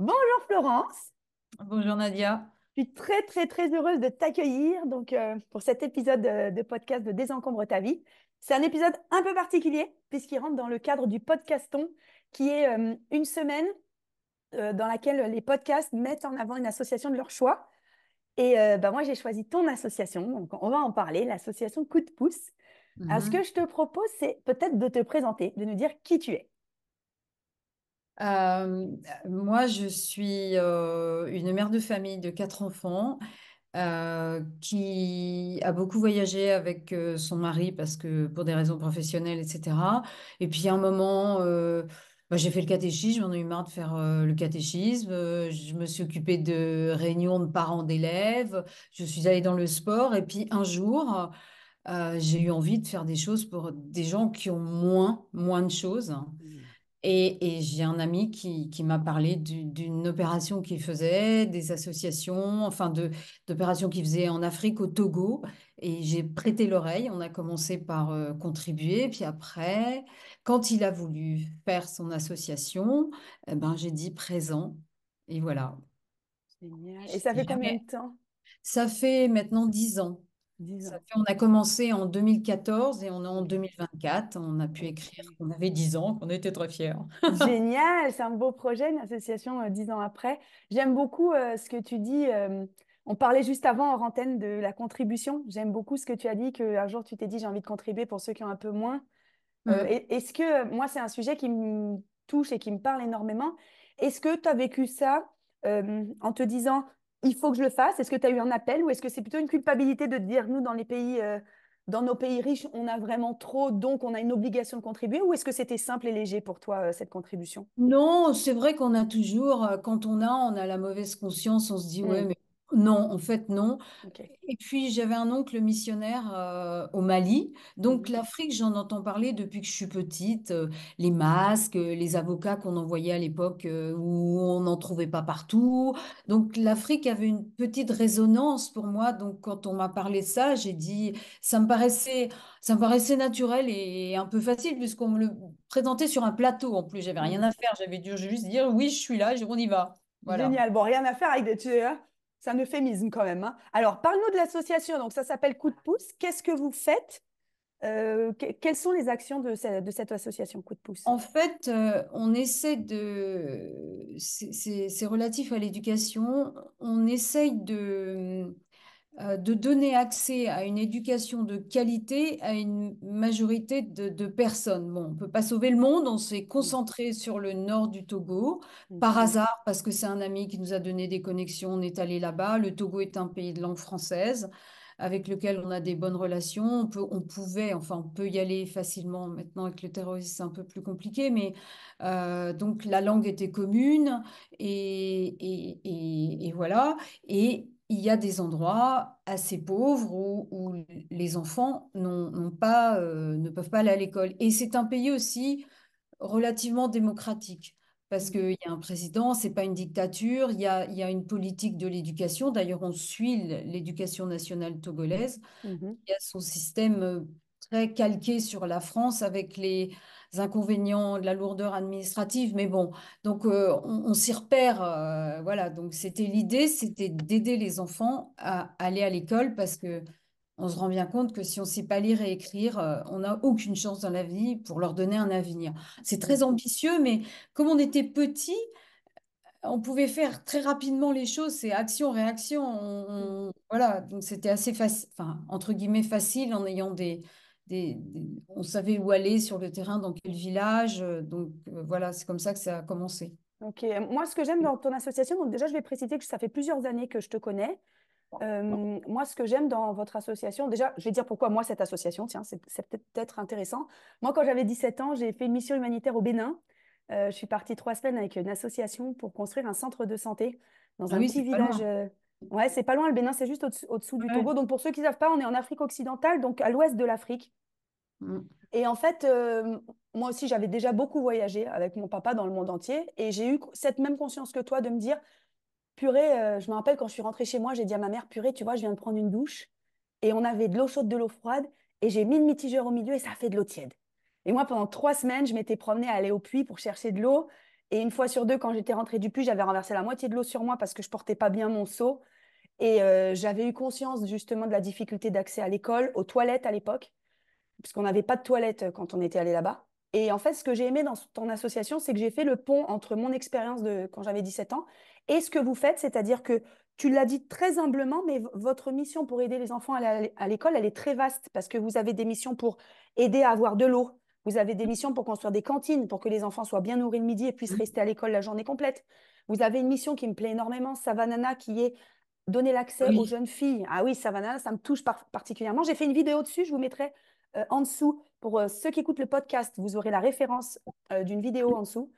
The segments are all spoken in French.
Bonjour Florence. Bonjour Nadia. Je suis très très très heureuse de t'accueillir donc euh, pour cet épisode de, podcast de Désencombre ta vie. C'est un épisode un peu particulier puisqu'il rentre dans le cadre du podcaston qui est euh, une semaine euh, dans laquelle les podcasts mettent en avant une association de leur choix. Et bah, moi j'ai choisi ton association donc on va en parler l'association Coup de pouce. Alors, ce mhm. que je te propose c'est peut-être de te présenter, de nous dire qui tu es. Euh, moi, je suis euh, une mère de famille de quatre enfants euh, qui a beaucoup voyagé avec son mari parce que pour des raisons professionnelles, etc. Et puis à un moment, bah, j'ai fait le catéchisme, j'en ai eu marre de faire le catéchisme. je me suis occupée de réunions de parents d'élèves. Je suis allée dans le sport. Et puis un jour, j'ai eu envie de faire des choses pour des gens qui ont moins, moins de choses. Mmh. Et, j'ai un ami qui, m'a parlé d'une opération qu'il faisait, des associations, enfin d'opérations qu'il faisait en Afrique, au Togo. Et j'ai prêté l'oreille. On a commencé par euh, contribuer. Puis après, quand il a voulu faire son association, eh ben, j'ai dit présent. Et voilà. Et ça fait combien de temps Ça fait maintenant dix ans on a commencé en 2014 et on est en 2024. On a pu écrire qu'on avait 10 ans, qu'on était très fiers. Génial, c'est un beau projet, une association 10 euh, ans après. J'aime beaucoup euh, ce que tu dis. Euh, on parlait juste avant en antenne de la contribution. J'aime beaucoup ce que tu as dit, qu'un jour tu t'es dit j'ai envie de contribuer pour ceux qui ont un peu moins. Mm. Est-ce que, moi, c'est un sujet qui me touche et qui me parle énormément. Est-ce que tu as vécu ça en te disant il faut que je le fasse Est-ce que tu as eu un appel ou est-ce que c'est plutôt une culpabilité de dire, nous, dans les pays, euh, dans nos pays riches, on a vraiment trop, donc on a une obligation de contribuer Ou est-ce que c'était simple et léger pour toi, euh, cette contribution Non, c'est vrai qu'on a toujours, euh, quand on a, on a la mauvaise conscience, on se dit, ouais, mm. mais non, en fait, non. Et puis, j'avais un oncle missionnaire euh, au Mali. Mmh Donc, l'Afrique, j'en entends parler depuis que je suis petite. Euh, les masques, euh, les avocats qu'on envoyait à l'époque où on n'en trouvait pas partout. Donc, l'Afrique avait une petite résonance pour moi. Donc, quand on m'a parlé ça, j'ai dit, ça me paraissait, ça paraissait naturel et un peu facile puisqu'on me le présentait sur un plateau. En plus, j'avais mmh rien à faire. J'avais dû juste dire, oui, je suis là, on y va. Voilà. Génial. Bon, rien à faire avec des tuyaux. C'est un euphémisme quand même. Hein. Alors, parle-nous de l'association. Donc, ça s'appelle Coup de pouce. Qu'est-ce que vous faites euh, quelles sont les actions de, de, cette association Coup de pouce En fait, euh, on essaie de... C'est relatif à l'éducation. On essaye de euh, de donner accès à une éducation de qualité à une majorité de, personnes. Bon, on ne peut pas sauver le monde, on s'est mmh. concentré sur le nord du Togo, par hasard, parce que c'est un ami qui nous a donné des connexions, on est allé là-bas. Le Togo est un pays de langue française avec lequel on a des bonnes relations. On, peut, on pouvait, enfin, on peut y aller facilement maintenant avec le terrorisme, c'est un peu plus compliqué, mais euh, donc la langue était commune et voilà. Et il y a des endroits assez pauvres où, les enfants n'ont pas, euh, ne peuvent pas aller à l'école. Et c'est un pays aussi relativement démocratique parce mmh. qu'il y a un président, c'est pas une dictature, il y a, une politique de l'éducation. D'ailleurs, on suit l'éducation nationale togolaise. Mmh il y a son système euh, très calqué sur la France avec les inconvénients de la lourdeur administrative. Mais bon, donc euh, on, s'y repère. Euh, voilà, donc c'était l'idée, c'était d'aider les enfants à aller à l'école parce que on se rend bien compte que si on ne sait pas lire et écrire, euh, on n'a aucune chance dans la vie pour leur donner un avenir. C'est très ambitieux, mais comme on était petit, on pouvait faire très rapidement les choses, c'est action-réaction. Mmh. Voilà, donc c'était assez facile, entre guillemets facile en ayant des, on savait où aller sur le terrain, dans quel village. Euh, donc euh, voilà, c'est comme ça que ça a commencé. Ok. Moi, ce que j'aime dans ton association, donc déjà, je vais préciser que ça fait plusieurs années que je te connais. Euh, moi, ce que j'aime dans votre association, déjà, je vais dire pourquoi moi cette association, tiens, c'est peut-être intéressant. Moi, quand j'avais 17 ans, j'ai fait une mission humanitaire au Bénin. je suis partie trois semaines avec une association pour construire un centre de santé dans ah un petit village. Ouais, c'est pas loin, le Bénin, c'est juste au-dessous du Togo. Donc, pour ceux qui ne savent pas, on est en Afrique occidentale, donc à l'ouest de l'Afrique. Mm. Et en fait, euh, moi aussi, j'avais déjà beaucoup voyagé avec mon papa dans le monde entier. Et j'ai eu cette même conscience que toi de me dire, purée, euh, je me rappelle quand je suis rentrée chez moi, j'ai dit à ma mère, purée, tu vois, je viens de prendre une douche. Et on avait de l'eau chaude, de l'eau froide. Et j'ai mis le mitigeur au milieu et ça fait de l'eau tiède. Et moi, pendant trois semaines, je m'étais promenée à aller au puits pour chercher de l'eau. Et une fois sur deux, quand j'étais rentrée du puits, j'avais renversé la moitié de l'eau sur moi parce que je portais pas bien mon seau. Et euh, j'avais eu conscience justement de la difficulté d'accès à l'école, aux toilettes à l'époque puisqu'on n'avait pas de toilette euh, quand on était allé là-bas. Et en fait, ce que j'ai aimé dans ton association, c'est que j'ai fait le pont entre mon expérience de quand j'avais 17 ans et ce que vous faites, c'est-à-dire que tu l'as dit très humblement, mais votre mission pour aider les enfants à l'école, elle est très vaste parce que vous avez des missions pour aider à avoir de l'eau, vous avez des missions pour construire des cantines, pour que les enfants soient bien nourris le midi et puissent mmh. rester à l'école la journée complète. Vous avez une mission qui me plaît énormément, Savanana, qui est donner l'accès aux jeunes filles. Ah oui, Savanana, ça me touche particulièrement. J'ai fait une vidéo dessus, je vous mettrai euh, en dessous, pour euh, ceux qui écoutent le podcast, vous aurez la référence euh, d'une vidéo en dessous.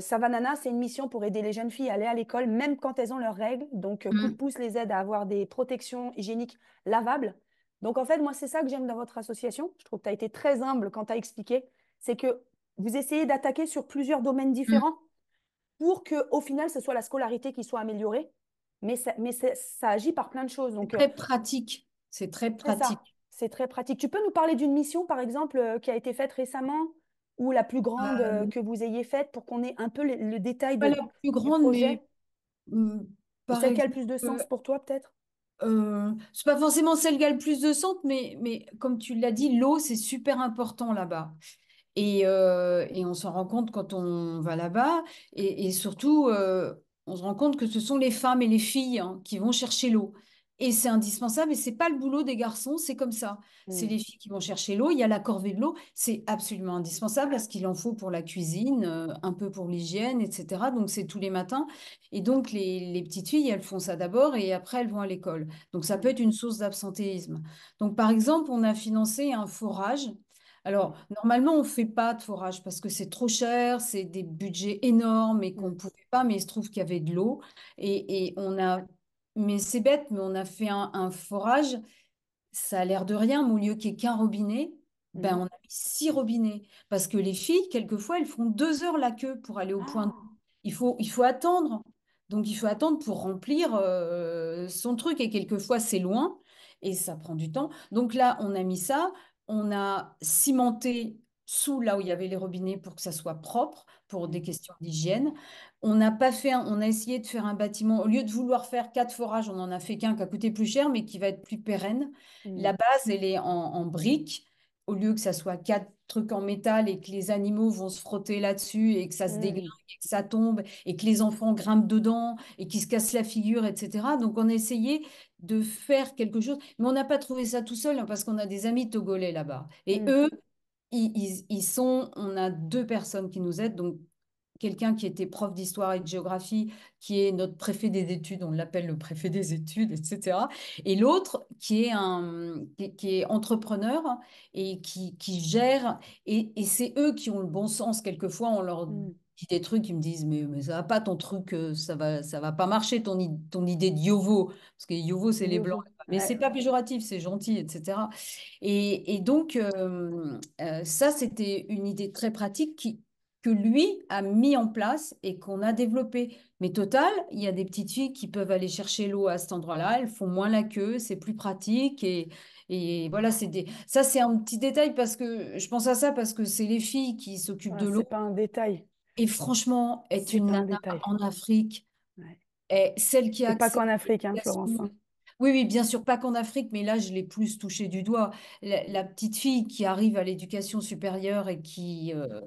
Savanana, c'est une mission pour aider les jeunes filles à aller à l'école, même quand elles ont leurs règles. Donc, coup de mm. pouce les aide à avoir des protections hygiéniques lavables. Donc, en fait, moi, c'est ça que j'aime dans votre association. Je trouve que tu as été très humble quand tu as expliqué. C'est que vous essayez d'attaquer sur plusieurs domaines mm. différents pour que, au final, ce soit la scolarité qui soit améliorée. Mais ça, mais ça agit par plein de choses. c'est très pratique. C'est très pratique. C'est très pratique. Tu peux nous parler d'une mission, par exemple, euh, qui a été faite récemment ou la plus grande bah, euh, que vous ayez faite pour qu'on ait un peu le, détail bah, de, la plus grande, mmh, celle qui a le plus de sens euh, pour toi, peut-être? Ce c'est pas forcément celle qui a le plus de sens, mais, mais comme tu l'as dit, l'eau, c'est super important là-bas. Et, on s'en rend compte quand on va là-bas. Et, surtout, on se rend compte que ce sont les femmes et les filles hein, qui vont chercher l'eau. Et c'est indispensable et c'est pas le boulot des garçons, c'est comme ça. C'est mmh. les filles qui vont chercher l'eau, il y a la corvée de l'eau, c'est absolument indispensable parce qu'il en faut pour la cuisine, euh, un peu pour l'hygiène, etc. Donc c'est tous les matins. Et donc les, petites filles, elles font ça d'abord et après elles vont à l'école. Donc ça peut mmh. être une source d'absentéisme. Donc par exemple, on a financé un forage alors, mmh. normalement, on fait pas de forage parce que c'est trop cher, c'est des budgets énormes et qu'on ne pouvait pas, mais il se trouve qu'il y avait de l'eau. et, on a mais c'est bête, mais on a fait un, forage, ça a l'air de rien, mais au lieu qu'il n'y ait qu'un robinet, ben, mm. on a mis six robinets. Parce que les filles, quelquefois, elles font deux heures la queue pour aller au point. Ah. Il faut, il faut attendre. Donc, il faut attendre pour remplir euh, son truc. Et quelquefois, c'est loin et ça prend du temps. Donc là, on a mis ça. On a cimenté sous là où il y avait les robinets pour que ça soit propre pour des mmh. questions d'hygiène. On n'a pas fait, on a essayé de faire un bâtiment. Au lieu de vouloir faire quatre forages, on en a fait qu'un qui a coûté plus cher, mais qui va être plus pérenne. La mmh. base, elle est en, en briques. Au lieu que ça soit quatre trucs en métal et que les animaux vont se frotter là-dessus et que ça se mmh. déglingue et que ça tombe et que les enfants grimpent dedans et qu'ils se cassent la figure, etc. Donc on a essayé de faire quelque chose, mais on n'a pas trouvé ça tout seul hein, parce qu'on a des amis togolais là-bas. Et eux, ils, sont, on a deux personnes qui nous aident, donc quelqu'un qui était prof d'histoire et de géographie, qui est notre préfet des études, on l'appelle le préfet des études, etc. Et l'autre qui est un, qui est entrepreneur et qui, qui gère, et, c'est eux qui ont le bon sens quelquefois, on leur hmm des trucs qui me disent mais, ça va pas ton truc, euh, ça va, ça va pas marcher ton, ton idée de Yovo. Parce que Yovo, c'est les blancs. Mais c'est pas péjoratif, c'est gentil, etc. Et, donc, euh, euh, ça, c'était une idée très pratique qui, que lui a mis en place et qu'on a développé. Mais total, il y a des petites filles qui peuvent aller chercher l'eau à cet endroit-là, elles font moins la queue, c'est plus pratique et, et voilà, c'est des... ça c'est un petit détail parce que je pense à ça parce que c'est les filles qui s'occupent de l'eau. C'est pas un détail. Et franchement, être une en Afrique, celle qui a... Pas qu'en Afrique, hein, Florence. Hein. Oui, oui, bien sûr, pas qu'en Afrique, mais là, je l'ai plus touché du doigt. La, petite fille qui arrive à l'éducation supérieure et qui, euh,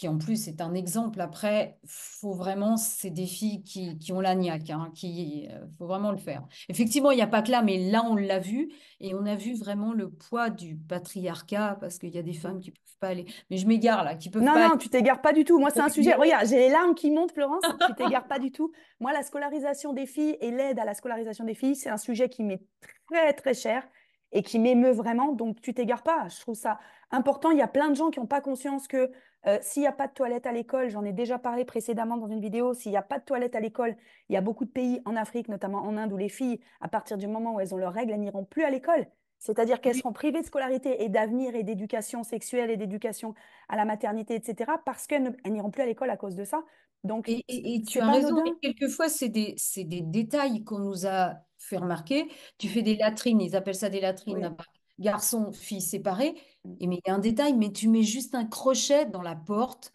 qui en plus est un exemple. Après, faut vraiment, c'est des filles qui, ont la niaque, hein, qui euh, faut vraiment le faire. Effectivement, il n'y a pas que là, mais là, on l'a vu et on a vu vraiment le poids du patriarcat parce qu'il y a des femmes qui peuvent pas aller. Mais je m'égare là, qui peuvent non, Non, non, tu t'égares pas du tout. Moi, c'est un sujet. Regarde, j'ai les larmes qui montent, Florence. tu t'égares pas du tout. Moi, la scolarisation des filles et l'aide à la scolarisation des filles, c'est un sujet qui m'est très très cher et qui m'émeut vraiment. Donc, tu t'égares pas. Je trouve ça important. Il y a plein de gens qui n'ont pas conscience que euh, s'il n'y a pas de toilette à l'école, j'en ai déjà parlé précédemment dans une vidéo, s'il n'y a pas de toilette à l'école, il y a beaucoup de pays en Afrique, notamment en Inde, où les filles, à partir du moment où elles ont leurs règles, elles n'iront plus à l'école. C'est-à-dire qu'elles seront privées de scolarité et d'avenir et d'éducation sexuelle et d'éducation à la maternité, etc., parce qu'elles n'iront plus à l'école à cause de ça. Donc, et, tu as raison, mais quelquefois, c'est des, détails qu'on nous a fait remarquer. Tu fais des latrines, ils appellent ça des latrines garçon-fille séparés. Mm. Et mais il y a un détail, mais tu mets juste un crochet dans la porte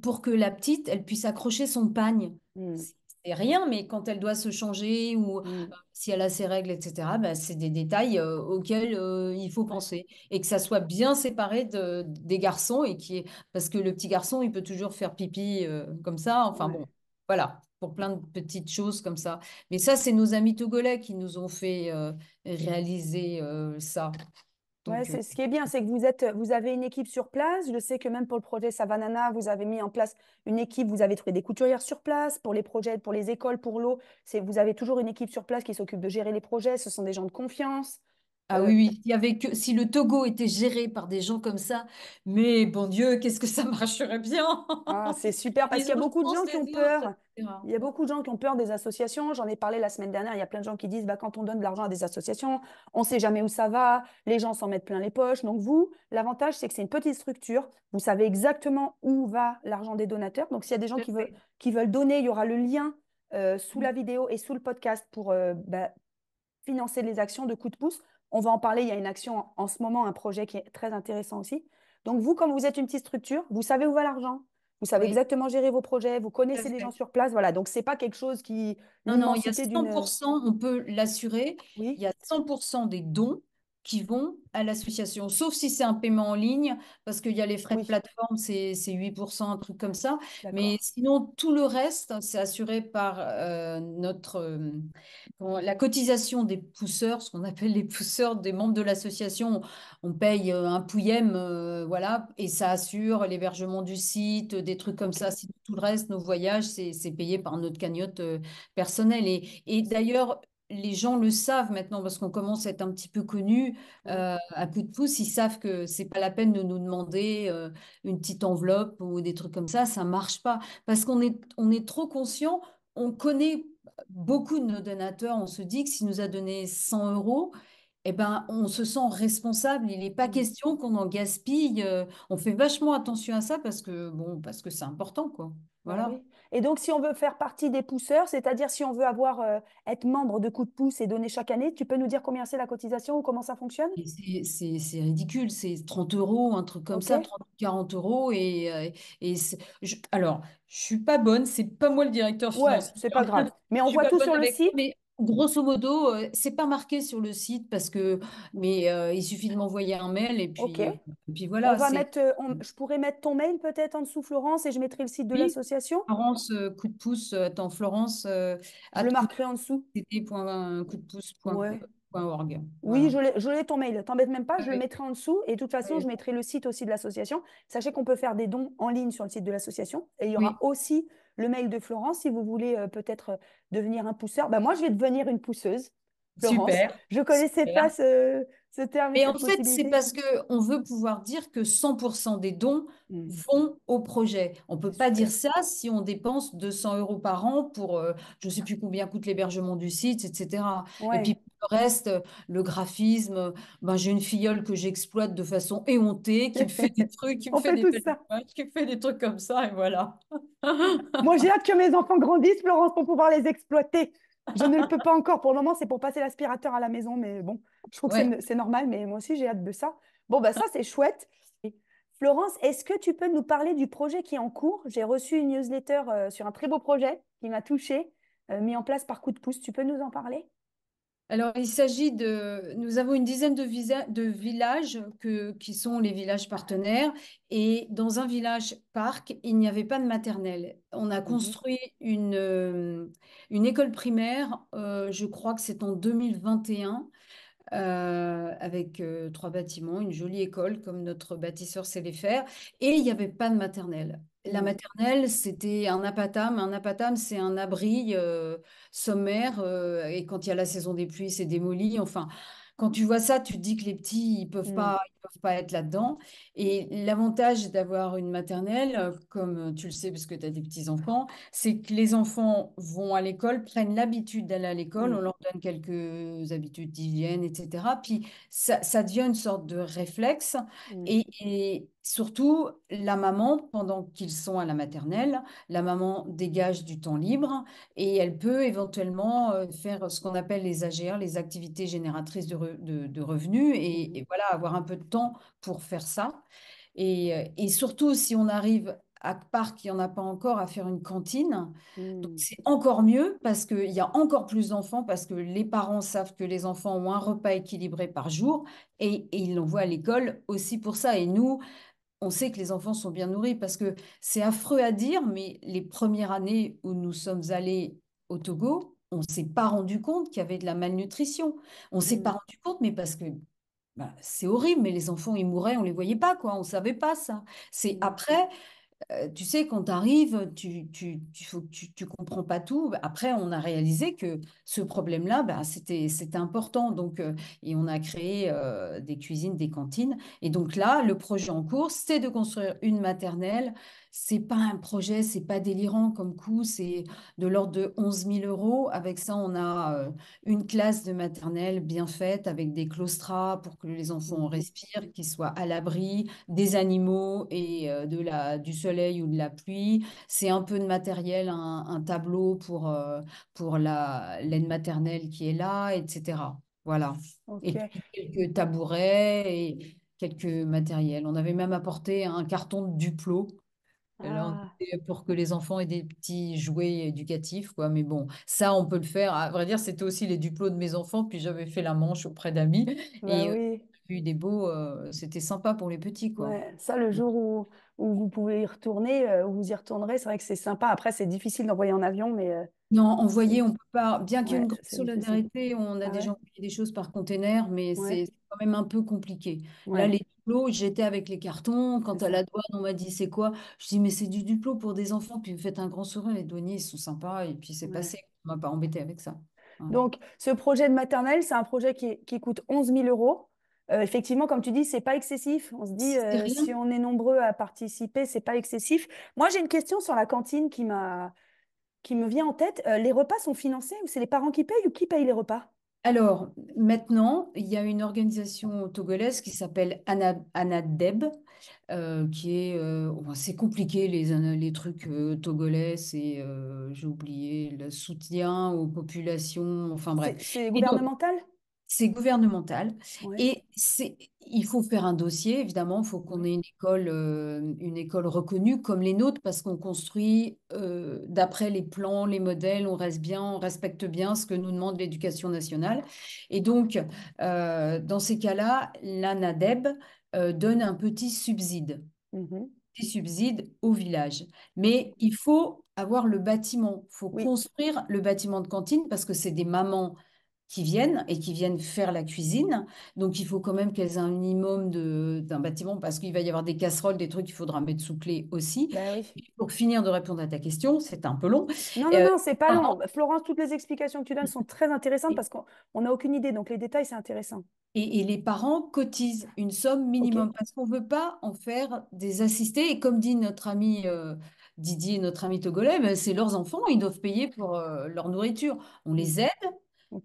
pour que la petite, elle puisse accrocher son pagne. Mm. C'est rien, mais quand elle doit se changer ou mm. euh, si elle a ses règles, etc., bah, c'est des détails euh, auxquels euh, il faut penser. Et que ça soit bien séparé des garçons, et qui parce que le petit garçon, il peut toujours faire pipi comme ça. Enfin bon, voilà, pour plein de petites choses comme ça. Mais ça, c'est nos amis togolais qui nous ont fait réaliser ça ce qui est bien, c'est que vous, êtes, euh, vous avez une équipe sur place. Je sais que même pour le projet Savanana, vous avez mis en place une équipe, vous avez trouvé des couturières sur place pour les projets, pour les écoles, pour l'eau. C'est, vous avez toujours une équipe sur place qui s'occupe de gérer les projets. Ce sont des gens de confiance. Ah euh, oui, oui. Il y avait que, si le Togo était géré par des gens comme ça, mais bon Dieu, qu'est-ce que ça marcherait bien! Ah, c'est super parce qu'il y a beaucoup de gens qui ont peur. Il y a beaucoup de gens qui ont peur des associations. J'en ai parlé la semaine dernière. Il y a plein de gens qui disent bah, quand on donne de l'argent à des associations, on ne sait jamais où ça va. Les gens s'en mettent plein les poches. Donc, vous, l'avantage, c'est que c'est une petite structure. Vous savez exactement où va l'argent des donateurs. Donc, s'il y a des gens qui veulent, qui veulent donner, il y aura le lien euh, sous mmh. la vidéo et sous le podcast pour euh, bah, financer les actions de coup de pouce. On va en parler, il y a une action en, ce moment, un projet qui est très intéressant aussi. Donc vous, comme vous êtes une petite structure, vous savez où va l'argent, vous savez exactement gérer vos projets, vous connaissez les gens sur place, voilà. Donc ce n'est pas quelque chose qui non non, il y a 100%, on peut l'assurer. Il y a 100% des dons qui vont à l'association, sauf si c'est un paiement en ligne, parce qu'il y a les frais de plateforme, c'est 8%, un truc comme ça. Mais sinon, tout le reste, c'est assuré par euh, notre, euh, la cotisation des pousseurs, ce qu'on appelle les pousseurs des membres de l'association. On paye euh, un pouillem, voilà, et ça assure l'hébergement du site, des trucs comme ça. Sinon, tout le reste, nos voyages, c'est payé par notre cagnotte personnelle. Et, et d'ailleurs, les gens le savent maintenant parce qu'on commence à être un petit peu connu euh, à coup de pouce. Ils savent que c'est pas la peine de nous demander euh, une petite enveloppe ou des trucs comme ça. Ça marche pas parce qu'on est, on est trop conscient. On connaît beaucoup de nos donateurs. On se dit que s'il nous a donné 100 euros, eh ben, on se sent responsable. Il n'est pas question qu'on en gaspille. Euh, on fait vachement attention à ça parce que bon, parce que c'est important, quoi. Bah voilà. Et donc, si on veut faire partie des pousseurs, c'est-à-dire si on veut avoir euh, être membre de Coup de pouce et donner chaque année, tu peux nous dire combien c'est la cotisation ou comment ça fonctionne C'est ridicule, c'est 30 euros, un truc comme ça, 30, 40 euros. Et, euh, je, alors, je suis pas bonne, c'est pas moi le directeur financier. c'est pas grave. Mais on voit tout sur le site. Grosso modo, euh, c'est pas marqué sur le site parce que, mais euh, il suffit de m'envoyer un mail et puis, voilà, je pourrais mettre ton mail peut-être en dessous, Florence, et je mettrai le site de l'association. Florence euh, coup de pouce, attends, Florence Je le marquerai en dessous. coup de pouce Oui, je l'ai, ton mail. T'embête même pas, je le mettrai en dessous. Et de toute façon, je mettrai le site aussi de l'association. Sachez qu'on peut faire des dons en ligne sur le site de l'association. Et il y aura aussi le mail de Florence si vous voulez euh, peut-être euh, devenir un pousseur. Bah, moi, je vais devenir une pousseuse. Florence. Super. Je connaissais pas ce, terme. Mais en fait, c'est parce qu'on veut pouvoir dire que 100% des dons mm. vont au projet. On ne peut pas dire ça si on dépense 200 euros par an pour, euh, je ne sais plus combien coûte l'hébergement du site, etc. Et puis, reste, euh, le graphisme, euh, ben, j'ai une filleule que j'exploite de façon éhontée, qui me fait des trucs, qui me fait, fait des trucs comme ça, et voilà. Moi, j'ai hâte que mes enfants grandissent, Florence, pour pouvoir les exploiter. Je ne le peux pas encore. Pour le moment, c'est pour passer l'aspirateur à la maison, mais bon, je trouve que c'est normal, mais moi aussi, j'ai hâte de ça. Bon, bah ça, c'est chouette. Florence, est-ce que tu peux nous parler du projet qui est en cours J'ai reçu une newsletter euh, sur un très beau projet qui m'a touchée, mis en place par coup de pouce. Tu peux nous en parler alors, il s'agit de. Nous avons une dizaine de, villages qui sont les villages partenaires. Et dans un village parc, il n'y avait pas de maternelle. On a mhm. construit euh, une, école primaire, euh, je crois que c'est en 2021, euh, avec trois bâtiments, une jolie école comme notre bâtisseur sait les faire. Et il n'y avait pas de maternelle. La maternelle, c'était un apatam. Un apatam, c'est un abri euh, sommaire. Euh, et quand il y a la saison des pluies, c'est démoli. Enfin, quand tu vois ça, tu te dis que les petits, ils peuvent mm. pas, pas être là-dedans. Et l'avantage d'avoir une maternelle, euh, comme euh, tu le sais parce que tu as des petits-enfants, c'est que les enfants vont à l'école, prennent l'habitude d'aller à l'école, on leur donne quelques habitudes d'hygiène, etc. Puis ça, ça, devient une sorte de réflexe. et, et surtout, la maman, pendant qu'ils sont à la maternelle, la maman dégage du temps libre et elle peut éventuellement euh, faire ce qu'on appelle les AGR, les activités génératrices de, de, revenus, et, voilà, avoir un peu de pour faire ça. Euh, et, surtout, si on arrive à part qu'il n'y en a pas encore, à faire une cantine. Donc hmm. c'est encore mieux parce qu'il y a encore plus d'enfants, parce que les parents savent que les enfants ont un repas équilibré par jour et, ils l'envoient à l'école aussi pour ça. Et nous, on sait que les enfants sont bien nourris parce que c'est affreux à dire, mais les premières années où nous sommes allés au Togo, on ne s'est pas rendu compte qu'il y avait de la malnutrition. On ne s'est hmm. pas rendu compte, mais parce que ben, c'est horrible, mais les enfants, ils mouraient, on ne les voyait pas, quoi, on savait pas ça. C'est mmh. après, tu sais, quand tu tu, tu, tu, comprends pas tout. Ben, après, on a réalisé que ce problème-là, ben, c'était, important. Donc, et on a créé des cuisines, des cantines. Et donc là, le projet en cours, c'est de construire une maternelle c'est pas un projet, c'est pas délirant comme coût, c'est de l'ordre de 11 000 euros. Avec ça, on a euh, une classe de maternelle bien faite avec des claustras pour que les enfants respirent, qu'ils soient à l'abri des animaux et euh, de la, du soleil ou de la pluie. C'est un peu de matériel, un, tableau pour, euh, pour la l'aide maternelle qui est là, etc. Voilà. Et quelques tabourets et quelques matériels. On avait même apporté un carton de Duplo ah. pour que les enfants aient des petits jouets éducatifs, quoi. Mais bon, ça, on peut le faire. À vrai dire, c'était aussi les duplos de mes enfants, puis j'avais fait la manche auprès d'amis. Bah et puis, des beaux, c'était sympa pour les petits, quoi. ça, le mmh. jour où, où vous pouvez y retourner, où vous y retournerez, c'est vrai que c'est sympa. Après, c'est difficile d'envoyer en avion, mais non, envoyer, on peut pas. Bien qu'il y ait une solidarité, on a des gens qui des choses par container, mais c'est quand même un peu compliqué. Là, les duplos, j'étais avec les cartons. quant à la douane, on m'a dit c'est quoi Je dis mais c'est du duplo pour des enfants. Puis vous faites un grand sourire, les douaniers, ils sont sympas. Et puis c'est passé. On m'a pas embêté avec ça. Donc, ce projet de maternelle, c'est un projet qui, coûte 11 000 euros. Euh, effectivement, comme tu dis, c'est pas excessif. On se dit, euh, si on est nombreux à participer, c'est pas excessif. Moi, j'ai une question sur la cantine qui m'a qui me vient en tête. Euh, les repas sont financés ou c'est les parents qui payent ou qui paye les repas Alors, maintenant, il y a une organisation togolaise qui s'appelle ANADEB, euh, qui est. Euh, c'est compliqué, les, les trucs togolais, c'est. J'ai oublié le soutien aux populations, enfin bref. C'est gouvernemental c'est gouvernemental. Et c'est, il faut faire un dossier, évidemment, il faut qu'on ait une école, euh, une école reconnue comme les nôtres, parce qu'on construit euh, d'après les plans, les modèles, on reste bien, on respecte bien ce que nous demande l'éducation nationale. Et donc, euh, dans ces cas-là, l'ANADEB donne un petit subside. Mmh des au village. Mais il faut avoir le bâtiment, il faut construire le bâtiment de cantine parce que c'est des mamans qui viennent et qui viennent faire la cuisine. Donc, il faut quand même qu'elles aient un minimum d'un bâtiment parce qu'il va y avoir des casseroles, des trucs qu'il faudra mettre sous clé aussi. Bah pour finir de répondre à ta question, c'est un peu long. Non, non, euh, non, c'est pas long. Florence, toutes les explications que tu donnes sont très intéressantes parce qu'on n'a aucune idée. Donc, les détails, c'est intéressant. Et, les parents cotisent une somme minimum parce qu'on ne veut pas en faire des assistés. Et comme dit notre ami euh, Didier, notre ami togolais, ben, c'est leurs enfants, ils doivent payer pour euh, leur nourriture. On les mm. aide,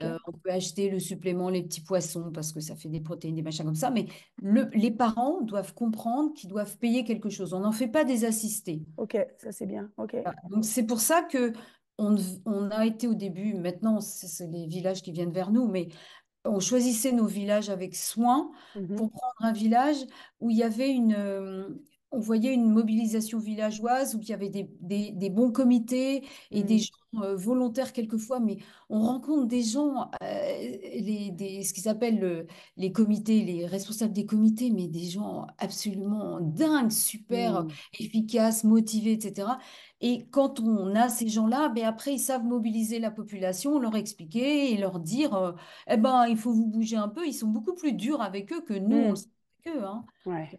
euh, on peut acheter le supplément, les petits poissons, parce que ça fait des protéines, des machins comme ça. Mais les parents doivent comprendre qu'ils doivent payer quelque chose. On n'en fait pas des assistés. Ok, ça c'est bien. Ok. Donc c'est pour ça que on, a été au début, maintenant c'est les villages qui viennent vers nous, mais on choisissait nos villages avec soin mmh pour prendre un village où il y avait une, euh, on voyait une mobilisation villageoise où il y avait des, bons comités et des mm. gens euh, volontaires quelquefois, mais on rencontre des gens, euh, les, des, ce qu'ils appellent euh, les comités, les responsables des comités, mais des gens absolument dingues, super mm. efficaces, motivés, etc. Et quand on a ces gens-là, ben après, ils savent mobiliser la population, leur expliquer et leur dire, eh ben, il faut vous bouger un peu. Ils sont beaucoup plus durs avec eux que nous, mm eux. Hein.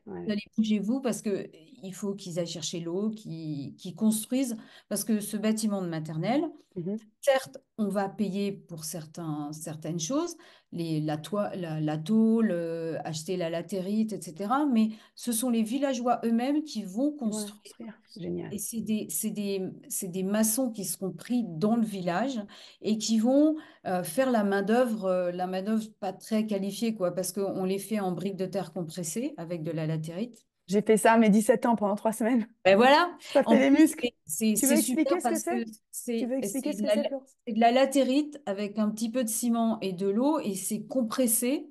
Allez, bouger vous parce qu'il faut qu'ils aillent chercher l'eau, qu'ils, construisent. Parce que ce bâtiment de maternelle, mmh certes, on va payer pour certains, certaines choses, la, toile, la, la tôle, euh, acheter la latérite, etc. Mais ce sont les villageois eux-mêmes qui vont construire. génial. Et c'est des, maçons qui seront pris dans le village et qui vont euh, faire la main-d'œuvre, euh, la main-d'œuvre pas très qualifiée, quoi, parce qu'on les fait en briques de terre compressées avec de la latérite. J'ai fait ça à mes 17 ans pendant trois semaines. Ben voilà. Ça des muscles. C'est, tu, expliquer ce que c'est c'est de la latérite avec un petit peu de ciment et de l'eau et c'est compressé.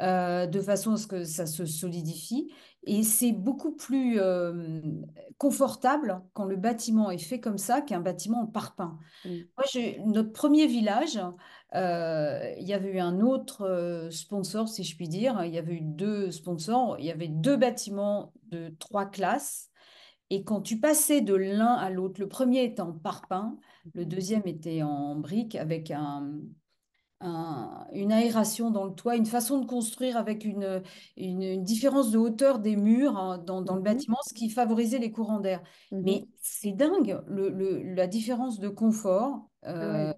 Euh, de façon à ce que ça se solidifie. Et c'est beaucoup plus euh, confortable quand le bâtiment est fait comme ça qu'un bâtiment en parpaing. Moi, j'ai notre premier village, euh, il y avait eu un autre euh, sponsor, si je puis dire. Il y avait eu deux sponsors. Il y avait deux bâtiments de trois classes. Et quand tu passais de l'un à l'autre, le premier était en parpaing, le mhm. deuxième était en brique avec une aération dans le toit, une façon de construire avec une, différence de hauteur des murs hein, dans, le mhm. bâtiment, ce qui favorisait les courants d'air. Mais mhm. c'est dingue la différence de confort. Euh,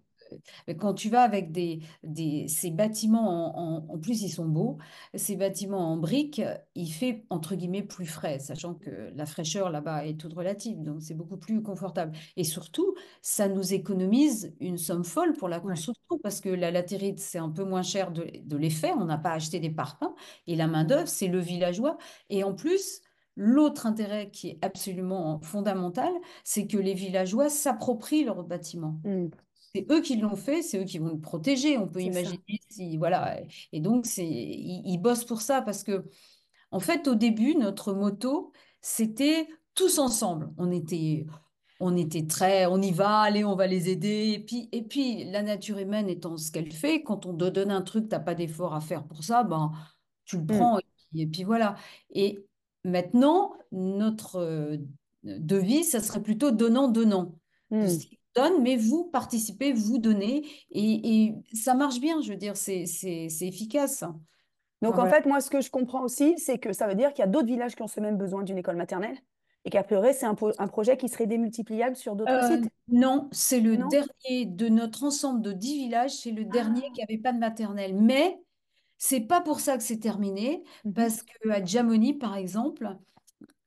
quand tu vas avec ces bâtiments, en, plus ils sont beaux, ces bâtiments en briques, il fait entre guillemets plus frais, sachant que la fraîcheur là-bas est toute relative, donc c'est beaucoup plus confortable. Et surtout, ça nous économise une somme folle pour la construction, parce que la latérite, c'est un peu moins cher de, l'effet, les faire, on n'a pas acheté des parpaings, et la main-d'œuvre, c'est le villageois. Et en plus, L'autre intérêt qui est absolument fondamental, c'est que les villageois s'approprient leurs bâtiments. Mmh c'est eux qui l'ont fait, c'est eux qui vont le protéger. On peut imaginer si voilà. Et donc c'est ils, bossent pour ça parce que en fait au début notre moto c'était tous ensemble. On était on était très, on y va, allez, on va les aider. Et puis, et puis la nature humaine étant ce qu'elle fait, quand on te donne un truc, t'as pas d'effort à faire pour ça, ben tu le mm. prends et, puis, voilà. Et maintenant, notre euh, devise, ça serait plutôt donnant-donnant. Mm donne, mais vous participez, vous donnez, et, ça marche bien, je veux dire, c'est efficace. Donc en fait, moi, ce que je comprends aussi, c'est que ça veut dire qu'il y a d'autres villages qui ont ce même besoin d'une école maternelle et qu'après priori, c'est un, projet qui serait démultipliable sur d'autres euh, sites Non, c'est le dernier de notre ensemble de 10 villages, c'est le ah. dernier qui n'avait pas de maternelle. Mais c'est pas pour ça que c'est terminé, mhm. parce qu'à Djamoni, par exemple,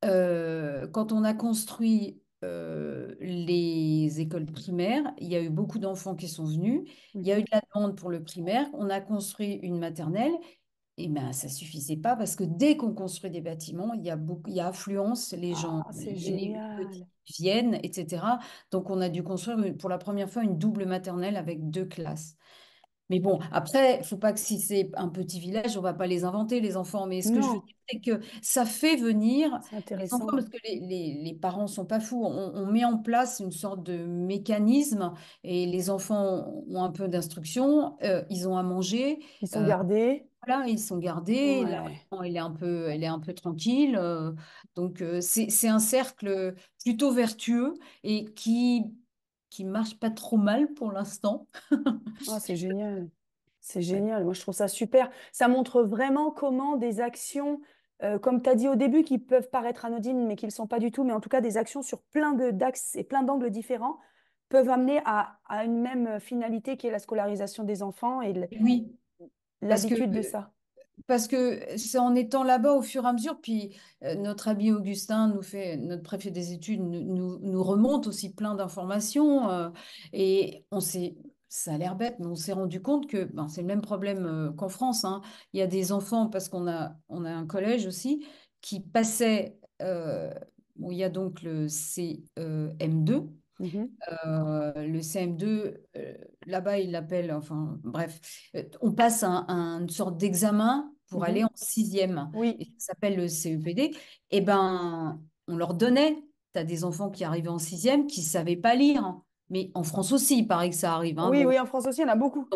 euh, quand on a construit euh, les écoles primaires, il y a eu beaucoup d'enfants qui sont venus, il y a eu de la demande pour le primaire, on a construit une maternelle, et ben ça suffisait pas parce que dès qu'on construit des bâtiments, il y a, beaucoup, y a affluence, les gens ah, viennent, etc. Donc on a dû construire pour la première fois une double maternelle avec deux classes. Mais bon, après, faut pas que si c'est un petit village, on va pas les inventer, les enfants. Mais ce que je veux dire, c'est que ça fait venir C'est parce que les, les, les, parents sont pas fous. On, met en place une sorte de mécanisme et les enfants ont un peu d'instruction, euh, ils ont à manger. Ils sont euh, gardés. Voilà, ils sont gardés. Là, est un peu, elle est un peu tranquille. Euh, donc, c'est un cercle plutôt vertueux et qui qui marche pas trop mal pour l'instant. Ah, c'est génial. C'est génial. Moi, je trouve ça super. Ça montre vraiment comment des actions, euh, comme tu as dit au début, qui peuvent paraître anodines, mais qui ne le sont pas du tout, mais en tout cas des actions sur plein d'axes et plein d'angles différents, peuvent amener à, une même finalité qui est la scolarisation des enfants et l'habitude de ça parce que c'est en étant là-bas au fur et à mesure, puis euh, notre ami Augustin nous fait, notre préfet des études nous, remonte aussi plein d'informations euh, et on s'est, ça a l'air bête, mais on s'est rendu compte que ben, c'est le même problème euh, qu'en France. Hein. Il y a des enfants parce qu'on a, on a un collège aussi qui passait, où il y a donc le CM2 e Mmh euh, le CM2, euh, là-bas, il l'appelle, enfin bref, euh, on passe un, une sorte d'examen pour mmh aller en sixième. Oui. Ça s'appelle le CEPD. Eh ben, on leur donnait, tu as des enfants qui arrivaient en sixième qui ne savaient pas lire. Mais en France aussi, il paraît que ça arrive. Hein, oui, oui, en France aussi, il y en a beaucoup.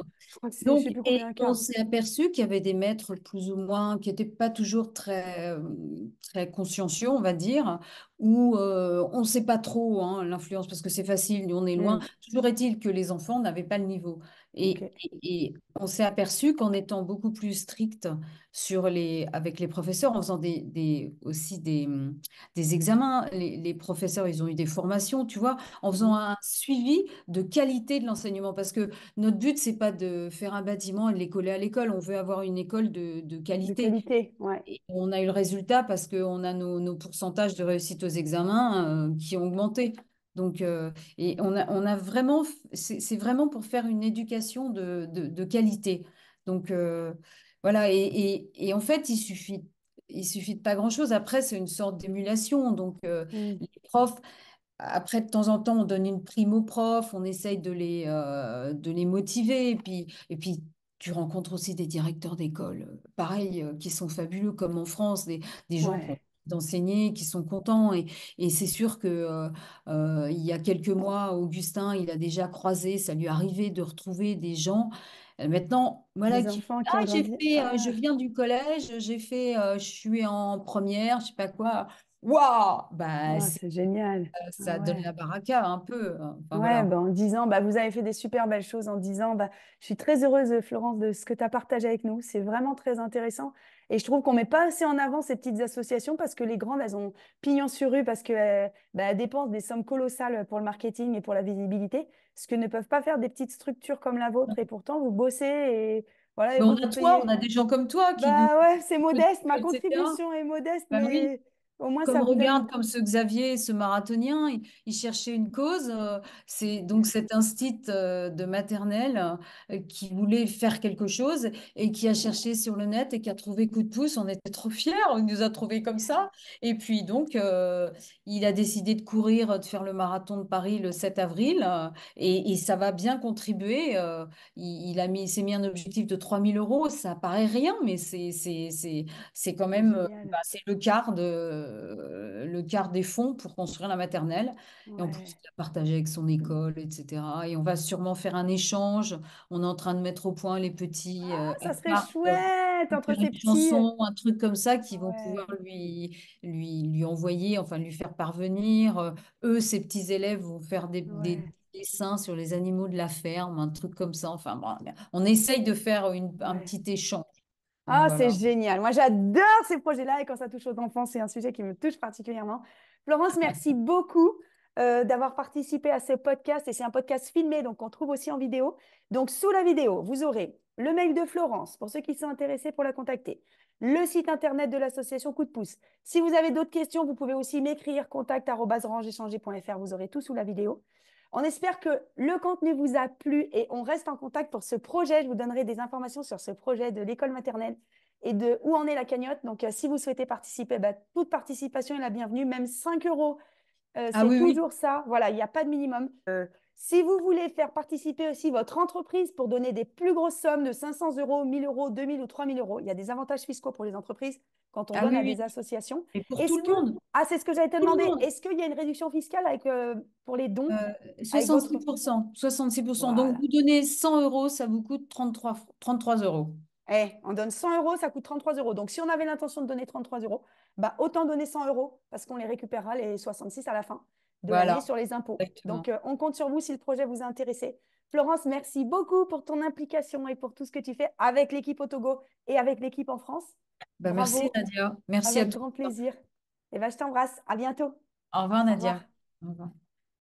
on s'est aperçu qu'il y avait des maîtres plus ou moins qui n'étaient pas toujours très, très consciencieux, on va dire, où euh, on ne sait pas trop hein, l'influence parce que c'est facile, on est loin. Mm. Toujours est-il que les enfants n'avaient pas le niveau. Et, on s'est aperçu qu'en étant beaucoup plus strict sur les, avec les professeurs, en faisant des, aussi des, hum, examens, les, professeurs, ils ont eu des formations, tu vois, en faisant un suivi de qualité de l'enseignement. Parce que notre but, ce n'est pas de faire un bâtiment et de les coller à l'école. On veut avoir une école de, qualité. qualité ouais. on a eu le résultat parce qu'on a nos, pourcentages de réussite aux examens euh, qui ont augmenté. Donc, euh, et on a, vraiment, c'est vraiment pour faire une éducation de, qualité. Donc, euh, voilà. Et, en fait, il suffit, il suffit de pas grand-chose. Après, c'est une sorte d'émulation. Donc, euh, mmh. les profs, après, de temps en temps, on donne une prime aux profs, on essaye de les, de les motiver. Et puis, et puis, tu rencontres aussi des directeurs d'école, pareil, qui sont fabuleux, comme en France, des, des gens d'enseigner, qui sont contents. Et, c'est sûr que euh, euh, il y a quelques mois, Augustin, il a déjà croisé, ça lui arrivait de retrouver des gens. Euh, maintenant, voilà, qui, fait, ah, je ah. viens du collège, j'ai fait, je suis en première, je sais pas quoi. Waouh bah, ah, C'est génial. Euh, ah ça, donne la baraka un peu. Hein. ouais, bah, en disant, bah, vous avez fait des super belles choses, en disant, bah, je suis très heureuse, euh, Florence, de ce que tu as partagé avec nous. C'est vraiment très intéressant. Et je trouve qu'on ne met pas assez en avant ces petites associations parce que les grandes, elles ont pignon sur rue parce qu'elles euh, bah, dépensent des sommes colossales pour le marketing et pour la visibilité, ce que ne peuvent pas faire des petites structures comme la vôtre. Et pourtant, vous bossez et voilà. on a toi, on a des gens comme toi qui. Bah ouais, c'est modeste, ma contribution est modeste, bah mais. Oui au comme regarde, comme ce Xavier, ce marathonien, il, cherchait une cause. Euh, c'est donc cet instinct euh, de maternelle euh, qui voulait faire quelque chose et qui a cherché sur le net et qui a trouvé coup de pouce. On était trop fiers, on nous a trouvé comme ça. Et puis donc, il a décidé de courir, de faire le marathon de Paris le 7 avril et, ça va bien contribuer. il, a mis, s'est mis un objectif de 3000 euros. Ça paraît rien, mais c'est, c'est, quand même bah, c'est le quart de euh, le quart des fonds pour construire la maternelle. Et on plus partager avec son mm. école, etc. Et on va sûrement faire un échange. On est en train de mettre au point les petits. Euh, ah, ça serait euh, chouette entre ces petits. Chansons, un truc comme ça qui vont pouvoir lui, lui, lui envoyer, enfin lui faire parvenir. eux, ces petits élèves vont faire des, dessins sur les animaux de la ferme, un truc comme ça. Enfin, bon, on essaye de faire un petit échange. Ah, c'est génial. Moi, j'adore ces projets-là et quand ça touche aux enfants, c'est un sujet qui me touche particulièrement. Florence, merci beaucoup. Euh, d'avoir participé à ce podcast. Et c'est un podcast filmé, donc on trouve aussi en vidéo. Donc sous la vidéo, vous aurez le mail de Florence pour ceux qui sont intéressés pour la contacter, le site internet de l'association Coup de pouce. Si vous avez d'autres questions, vous pouvez aussi m'écrire contact@orangeéchangé.fr. Vous aurez tout sous la vidéo. On espère que le contenu vous a plu et on reste en contact pour ce projet. Je vous donnerai des informations sur ce projet de l'école maternelle et de où en est la cagnotte. Donc, euh, si vous souhaitez participer, bah, toute participation est la bienvenue, même 5 euros. Euh, ah c'est toujours ça. Voilà, il n'y a pas de minimum. Euh, si vous voulez faire participer aussi votre entreprise pour donner des plus grosses sommes de 500 euros, 1000 euros, 2000 ou 3000 euros, il y a des avantages fiscaux pour les entreprises quand on ah donne à des associations. Et pour tout le monde. Ah, c'est ce que j'avais demandé. Est-ce qu'il y a une réduction fiscale avec, euh, pour les dons 66%. Euh, 66%. Donc, vous donnez 100 euros, ça vous coûte 33, 33 euros. Eh, on donne 100 euros, ça coûte 33 euros. Donc, si on avait l'intention de donner 33 euros, bah, autant donner 100 euros parce qu'on les récupérera les 66 à la fin de voilà. sur les impôts. Donc, euh, on compte sur vous si le projet vous a intéressé. Florence, merci beaucoup pour ton implication et pour tout ce que tu fais avec l'équipe au Togo et avec l'équipe en France. Bah, merci Nadia. Merci à toi. grand plaisir. Et eh ben, je t'embrasse. À bientôt. Au revoir Nadia. Au revoir.